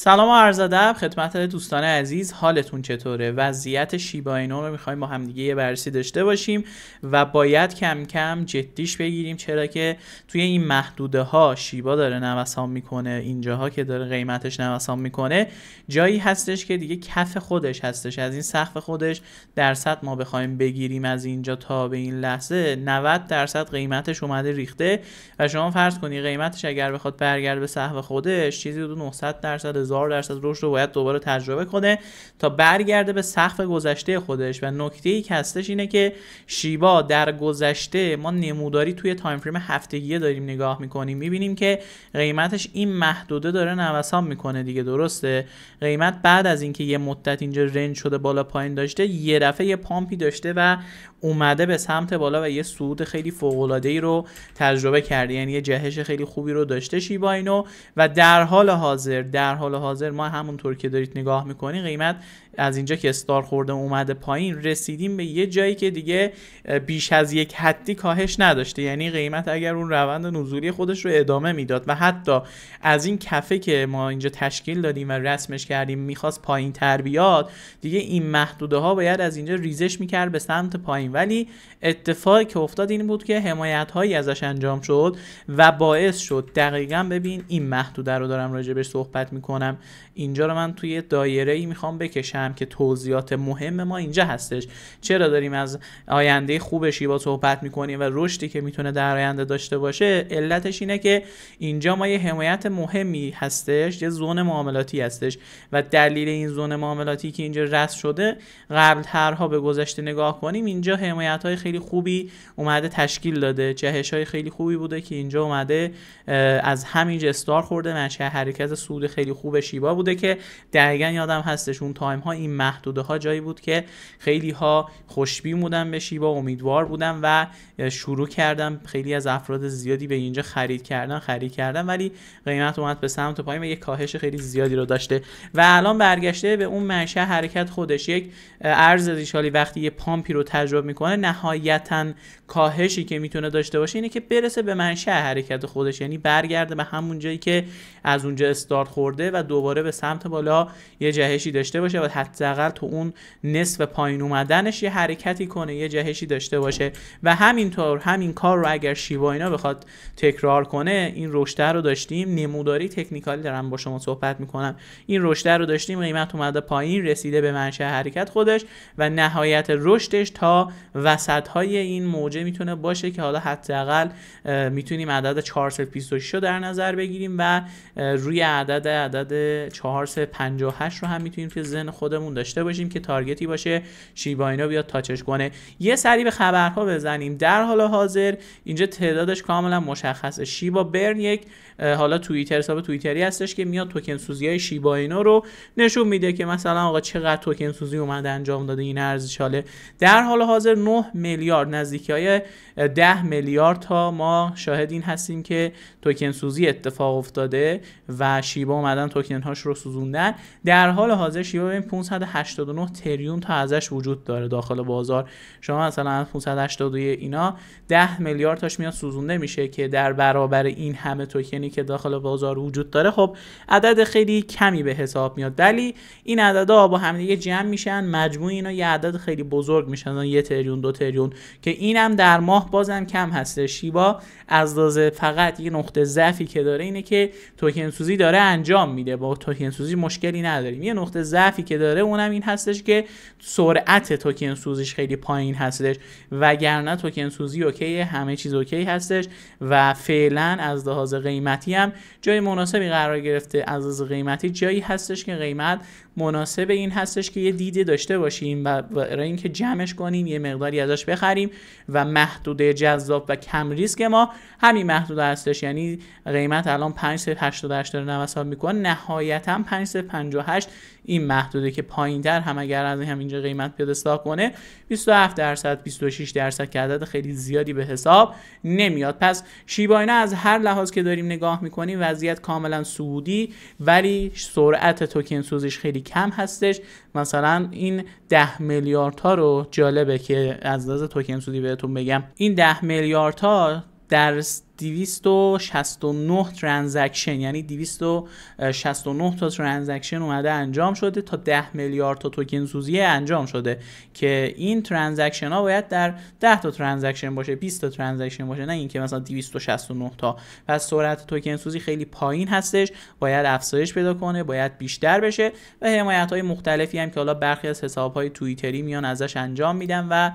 سلام و عرض ادب خدمت دوستان عزیز حالتون چطوره وضعیت شیبا اینو رو میخوایم با همدیگه یه بررسی داشته باشیم و باید کم کم جدیش بگیریم چرا که توی این محدوده ها شیبا داره نوسان میکنه اینجاها که داره قیمتش نوسان میکنه جایی هستش که دیگه کف خودش هستش از این سقف خودش درصد ما بخوایم بگیریم از اینجا تا به این لحظه 90 درصد قیمتش اومده ریخته و شما فرض کنی قیمتش اگر بخواد برگرد به سقف خودش چیزی حدود 900 درصد هزار درصد رشد رو باید دوباره تجربه کنه تا برگرده به سقف گذشته خودش و نکته ای که هستش اینه که شیبا در گذشته ما نموداری توی تایم فریم هفتگیه داریم نگاه میکنیم میبینیم که قیمتش این محدوده داره نوسان میکنه دیگه درسته قیمت بعد از اینکه یه مدت اینجا رنج شده بالا پایین داشته یه دفعه یه پامپی داشته و اومده به سمت بالا و یه صعود خیلی فوق‌العاده‌ای رو تجربه کرده یعنی یه جهش خیلی خوبی رو داشته شیبا اینو و در حال حاضر در حال حاضر ما همونطور که دارید نگاه میکنی قیمت از اینجا که استار خورده اومده پایین رسیدیم به یه جایی که دیگه بیش از یک حدی کاهش نداشته یعنی قیمت اگر اون روند نزولی خودش رو ادامه میداد و حتی از این کفه که ما اینجا تشکیل دادیم و رسمش کردیم میخواست پایین تر بیاد دیگه این محدوده ها باید از اینجا ریزش میکرد به سمت پایین ولی اتفاقی که افتاد این بود که حمایت هایی ازش انجام شد و باعث شد دقیقا ببین این محدوده رو دارم راجبش صحبت میکنم اینجا رو من توی دایره ای میخوام بکشم که توضیحات مهم ما اینجا هستش چرا داریم از آینده خوبشی با صحبت میکنیم و رشدی که میتونه در آینده داشته باشه علتش اینه که اینجا ما یه حمایت مهمی هستش یه زون معاملاتی هستش و دلیل این زون معاملاتی که اینجا رسم شده قبل به گذشته نگاه کنیم اینجا حمایت های خیلی خوبی اومده تشکیل داده جهش های خیلی خوبی بوده که اینجا اومده از همین استار خورده منشه حرکت سود خیلی خوب شیبا بوده که دقیقا یادم هستش اون تایم ها این محدوده ها جایی بود که خیلی ها خوشبین بودن به شیبا امیدوار بودن و شروع کردم خیلی از افراد زیادی به اینجا خرید کردن خرید کردن ولی قیمت اومد به سمت پایین و یک کاهش خیلی زیادی رو داشته و الان برگشته به اون منشه حرکت خودش یک ارز وقتی یه پامپی رو تجربه میکنه نهایتا کاهشی که میتونه داشته باشه اینه که برسه به منشه حرکت خودش یعنی برگرده به همون جایی که از اونجا استارت خورده و دوباره به سمت بالا یه جهشی داشته باشه و حداقل تو اون نصف پایین اومدنش یه حرکتی کنه یه جهشی داشته باشه و همینطور همین کار رو اگر شیوا اینا بخواد تکرار کنه این رشته رو داشتیم نموداری تکنیکالی دارم با شما صحبت میکنم این رشته رو داشتیم قیمت اومده پایین رسیده به منشه حرکت خودش و نهایت رشدش تا وسط های این موجه میتونه باشه که حالا حداقل میتونیم عدد 426 رو در نظر بگیریم و روی عدد عدد 458 رو هم میتونیم که ذهن خودمون داشته باشیم که تارگتی باشه شیبا اینو بیاد تاچش کنه یه سری به خبرها بزنیم در حال حاضر اینجا تعدادش کاملا مشخصه شیبا برن یک حالا توییتر حساب توییتری هستش که میاد توکن سوزی های شیبا اینو رو نشون میده که مثلا آقا چقدر توکن سوزی اومد انجام داده این ارزش حاله در حال حاضر حاضر 9 میلیارد نزدیکی های 10 میلیارد تا ما شاهد این هستیم که توکن سوزی اتفاق افتاده و شیبا اومدن توکن هاش رو سوزوندن در حال حاضر شیبا بین 589 تریون تا ازش وجود داره داخل بازار شما مثلا 582 اینا 10 میلیارد تاش میاد سوزونده میشه که در برابر این همه توکنی که داخل بازار وجود داره خب عدد خیلی کمی به حساب میاد ولی این عددا با دیگه جمع میشن مجموع اینا یه عدد خیلی بزرگ میشن یه تریون دو تریون که اینم در ماه بازم کم هسته شیبا از دازه فقط یه نقطه ضعفی که داره اینه که توکن سوزی داره انجام میده با توکن سوزی مشکلی نداریم یه نقطه ضعفی که داره اونم این هستش که سرعت توکن سوزیش خیلی پایین هستش وگرنه توکن سوزی اوکی همه چیز اوکی هستش و فعلا از لحاظ قیمتی هم جای مناسبی قرار گرفته از لحاظ قیمتی جایی هستش که قیمت مناسب این هستش که یه دیده داشته باشیم و اینکه جمعش کنیم یه مقداری ازش بخریم و محدوده جذاب و کم ریسک ما همین محدوده هستش یعنی قیمت الان 5.88 داره نوسان میکنه نهایتا 558 این محدوده که پایین تر هم اگر از همینجا قیمت پیاده ساخت کنه 27 درصد 26 درصد که عدد خیلی زیادی به حساب نمیاد پس شیباینا از هر لحاظ که داریم نگاه میکنیم وضعیت کاملا سودی ولی سرعت توکن سوزش خیلی کم هستش مثلا این 10 میلیارد تا رو جالبه که از لحاظ توکن سودی بهتون بگم این ده میلیارد تا در 269 ترانزکشن یعنی 269 تا ترانزکشن اومده انجام شده تا 10 میلیارد تا توکن سوزی انجام شده که این ترانزکشن ها باید در 10 تا ترانزکشن باشه 20 تا ترانزکشن باشه نه اینکه مثلا 269 تا پس سرعت توکن سوزی خیلی پایین هستش باید افزایش پیدا کنه باید بیشتر بشه و حمایت های مختلفی هم که حالا برخی از حساب های توییتری میان ازش انجام میدن و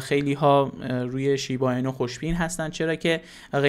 خیلی ها روی شیبا اینو خوشبین هستن چرا که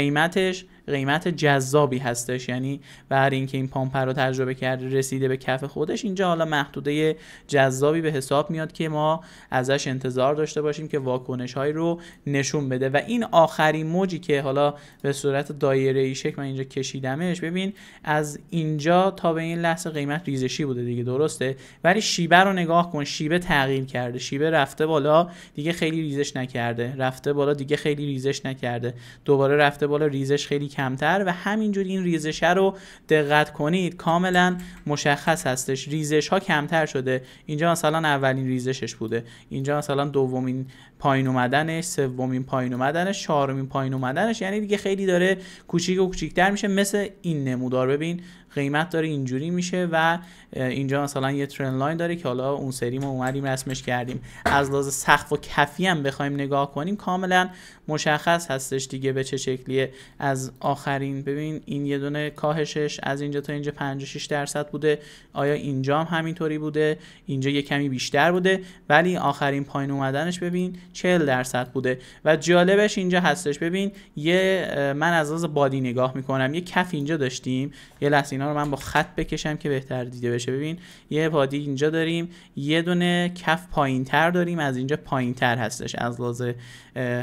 قیمتش قیمت جذابی هستش یعنی بر اینکه این پامپ رو تجربه کرده رسیده به کف خودش اینجا حالا محدوده جذابی به حساب میاد که ما ازش انتظار داشته باشیم که واکنش هایی رو نشون بده و این آخرین موجی که حالا به صورت دایره ای شکل من اینجا کشیدمش ببین از اینجا تا به این لحظه قیمت ریزشی بوده دیگه درسته ولی شیبه رو نگاه کن شیبه تغییر کرده شیبه رفته بالا دیگه خیلی ریزش نکرده رفته بالا دیگه خیلی ریزش نکرده دوباره رفته بالا ریزش خیلی کمتر و همینجوری این ریزش رو دقت کنید کاملا مشخص هستش ریزش ها کمتر شده اینجا مثلا اولین ریزشش بوده اینجا مثلا دومین پایین اومدنش سومین پایین اومدنش چهارمین پایین اومدنش یعنی دیگه خیلی داره کوچیک و کوچیکتر میشه مثل این نمودار ببین قیمت داره اینجوری میشه و اینجا مثلا یه ترن لاین داره که حالا اون سری ما اومدیم رسمش کردیم از لحاظ سقف و کفی هم بخوایم نگاه کنیم کاملا مشخص هستش دیگه به چه شکلیه از آخرین ببین این یه دونه کاهشش از اینجا تا اینجا 56 درصد بوده آیا اینجا هم همینطوری بوده اینجا یه کمی بیشتر بوده ولی آخرین پایین اومدنش ببین 40 درصد بوده و جالبش اینجا هستش ببین یه من از لحاظ بادی نگاه میکنم یه کف اینجا داشتیم یه لحظه اینا رو من با خط بکشم که بهتر دیده بشه ببین یه پادی اینجا داریم یه دونه کف پایین تر داریم از اینجا پایین تر هستش از لحاظ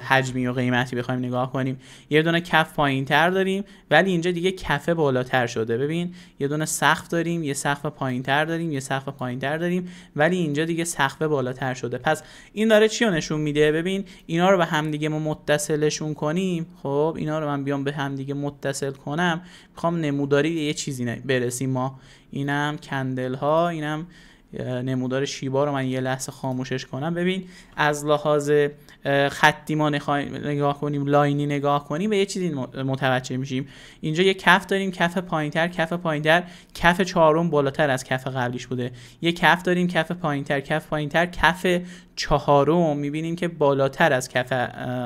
حجمی و قیمتی بخوایم نگاه کنیم یه دونه کف پایین تر داریم ولی اینجا دیگه کفه بالاتر شده ببین یه دونه سقف داریم یه سقف پایین تر داریم یه سقف پایین تر داریم ولی اینجا دیگه سقف بالاتر شده پس این داره چی رو نشون میده ببین اینا رو به هم دیگه ما متصلشون کنیم خب اینا رو من بیام به هم دیگه متصل کنم میخوام نموداری یه چیزی برسیم ما اینم کندل ها اینم نمودار شیبا رو من یه لحظه خاموشش کنم ببین از لحاظ خطی ما نگاه کنیم لاینی نگاه کنیم به یه چیزی متوجه میشیم اینجا یه کف داریم کف پایینتر کف پایینتر کف چهارم بالاتر از کف قبلیش بوده یه کف داریم کف پایینتر کف پایینتر کف چهارم میبینیم که بالاتر از کف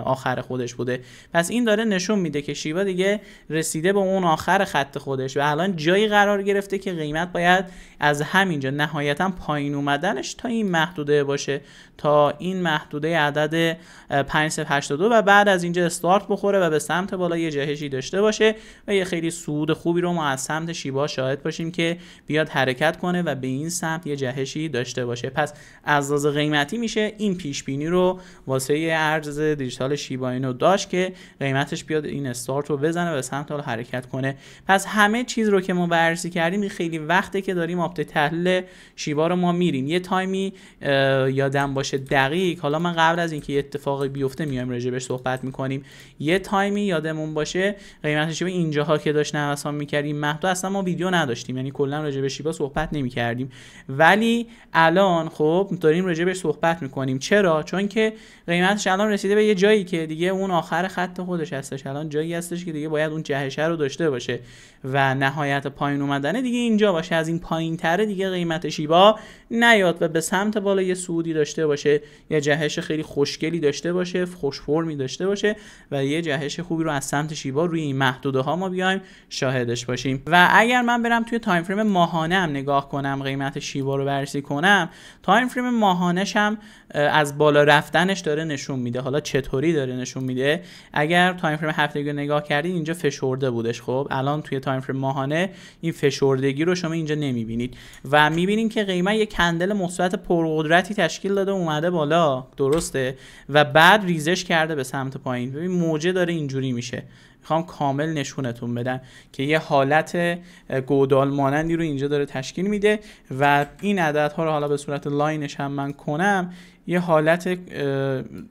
آخر خودش بوده پس این داره نشون میده که شیوا دیگه رسیده به اون آخر خط خودش و الان جایی قرار گرفته که قیمت باید از همینجا نهایتا پایین اومدنش تا این محدوده باشه تا این محدوده عدد 582 و بعد از اینجا استارت بخوره و به سمت بالا یه جهشی داشته باشه و یه خیلی سود خوبی رو ما از سمت شیبا شاهد باشیم که بیاد حرکت کنه و به این سمت یه جهشی داشته باشه پس از لحاظ قیمتی میشه این پیش بینی رو واسه ارز دیجیتال شیبا اینو داشت که قیمتش بیاد این استارت رو بزنه و به سمت بالا حرکت کنه پس همه چیز رو که ما بررسی کردیم خیلی وقته که داریم آپدیت تحلیل شیبا رو ما میریم یه تایمی یادم باشه باشه دقیق حالا من قبل از اینکه یه اتفاقی بیفته میایم بهش صحبت میکنیم یه تایمی یادمون باشه قیمتش به اینجاها که داشت نوسان میکردیم مهدا اصلا ما ویدیو نداشتیم یعنی کلا راجع به شیبا صحبت نمیکردیم ولی الان خب داریم بهش صحبت میکنیم چرا چون که قیمتش الان رسیده به یه جایی که دیگه اون آخر خط خودش هستش الان جایی هستش که دیگه باید اون جهشه رو داشته باشه و نهایت پایین اومدنه دیگه اینجا باشه از این پایین تره دیگه قیمت شیبا نیاد و به سمت بالا یه سودی داشته باشه باشه یه جهش خیلی خوشگلی داشته باشه خوش فرمی داشته باشه و یه جهش خوبی رو از سمت شیبا روی این محدوده ها ما بیایم شاهدش باشیم و اگر من برم توی تایم فریم ماهانه هم نگاه کنم قیمت شیبا رو بررسی کنم تایم فریم ماهانش هم از بالا رفتنش داره نشون میده حالا چطوری داره نشون میده اگر تایم فریم هفتگی رو نگاه کردین اینجا فشرده بودش خب الان توی تایم فریم ماهانه این فشردگی رو شما اینجا نمیبینید و میبینید که قیمت یک کندل مثبت پرقدرتی تشکیل داده اومده بالا درسته و بعد ریزش کرده به سمت پایین ببین موجه داره اینجوری میشه میخوام کامل نشونتون بدم که یه حالت گودال مانندی رو اینجا داره تشکیل میده و این عددها رو حالا به صورت لاینش هم من کنم یه حالت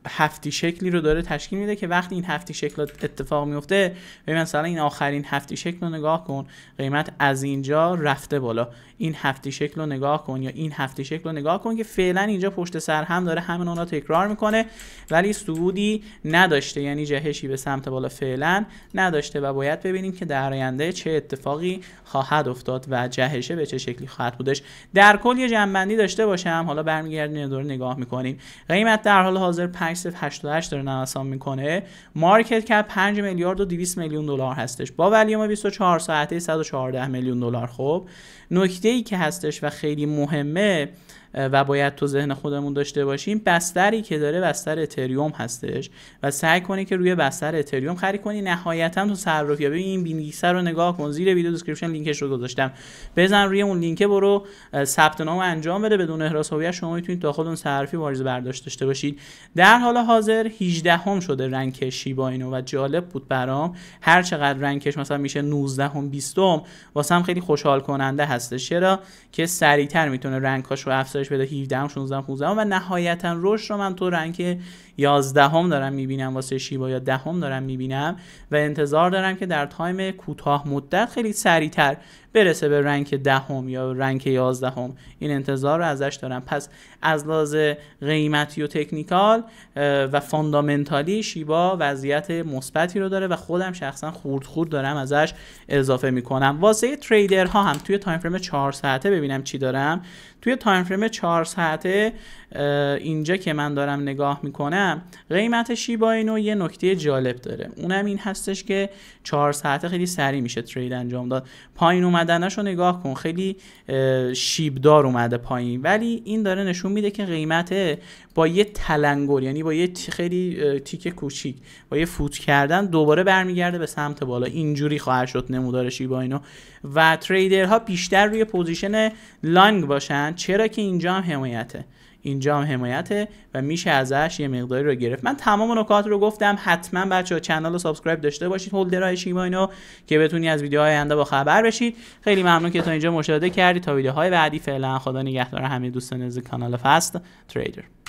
هفتی شکلی رو داره تشکیل میده که وقتی این هفتی شکل اتفاق میفته به مثلا این آخرین هفتی شکل رو نگاه کن قیمت از اینجا رفته بالا این هفتی شکل رو نگاه کن یا این هفتی شکل رو نگاه کن که فعلا اینجا پشت سر هم داره همین اونا تکرار میکنه ولی سعودی نداشته یعنی جهشی به سمت بالا فعلا نداشته و باید ببینیم که در آینده چه اتفاقی خواهد افتاد و جهشه به چه شکلی خواهد بودش در کل یه جنبندی داشته باشم حالا برمیگردیم دور نگاه میکنه قیمت در حال حاضر 588 داره نوسان میکنه مارکت کپ 5 میلیارد و 200 میلیون دلار هستش با ولیوم 24 ساعته 114 میلیون دلار خب نکته ای که هستش و خیلی مهمه و باید تو ذهن خودمون داشته باشیم بستری که داره بستر اتریوم هستش و سعی کنی که روی بستر اتریوم خرید کنی نهایتا تو صرافی‌ها ببین این رو نگاه کن زیر ویدیو دیسکریپشن لینکش رو گذاشتم بزن روی اون لینک برو ثبت نام انجام بده بدون احراز هویت شما میتونید تا خودتون صرافی واریز برداشت داشته باشید در حال حاضر 18 هم شده رنگ شیبا اینو و جالب بود برام هر چقدر رنگش مثلا میشه 19 هم 20 هم واسم خیلی خوشحال کننده هستش چرا که سریعتر میتونه رنگ رو افزایش افزایش پیدا 17 هم 16 هم 15 هم و نهایتا رشد رو من تو رنگ 11 هم دارم میبینم واسه شیبا یا 10 هم دارم میبینم و انتظار دارم که در تایم کوتاه مدت خیلی سریعتر برسه به رنگ دهم ده یا رنک یازدهم این انتظار رو ازش دارم پس از لحاظ قیمتی و تکنیکال و فاندامنتالی شیبا وضعیت مثبتی رو داره و خودم شخصا خورد خورد دارم ازش اضافه میکنم واسه تریدرها هم توی تایم فریم 4 ساعته ببینم چی دارم توی تایم فریم 4 ساعته اینجا که من دارم نگاه میکنم قیمت شیبا اینو یه نکته جالب داره اونم این هستش که 4 ساعته خیلی سریع میشه ترید انجام داد پایین اومدنش رو نگاه کن خیلی شیبدار اومده پایین ولی این داره نشون میده که قیمت با یه تلنگر یعنی با یه خیلی تیک کوچیک با یه فوت کردن دوباره برمیگرده به سمت بالا اینجوری خواهد شد نمودار شیبا اینو و تریدرها بیشتر روی پوزیشن لانگ باشن چرا که اینجا هم حمایته اینجا هم حمایته و میشه ازش یه مقداری رو گرفت من تمام نکات رو گفتم حتما بچه ها کانال رو سابسکرایب داشته باشید هولدرهای شیما اینو که بتونی از ویدیوهای آینده با خبر بشید خیلی ممنون که تا اینجا مشاهده کردید تا ویدیوهای بعدی فعلا خدا نگهدار همه دوستان از کانال فست تریدر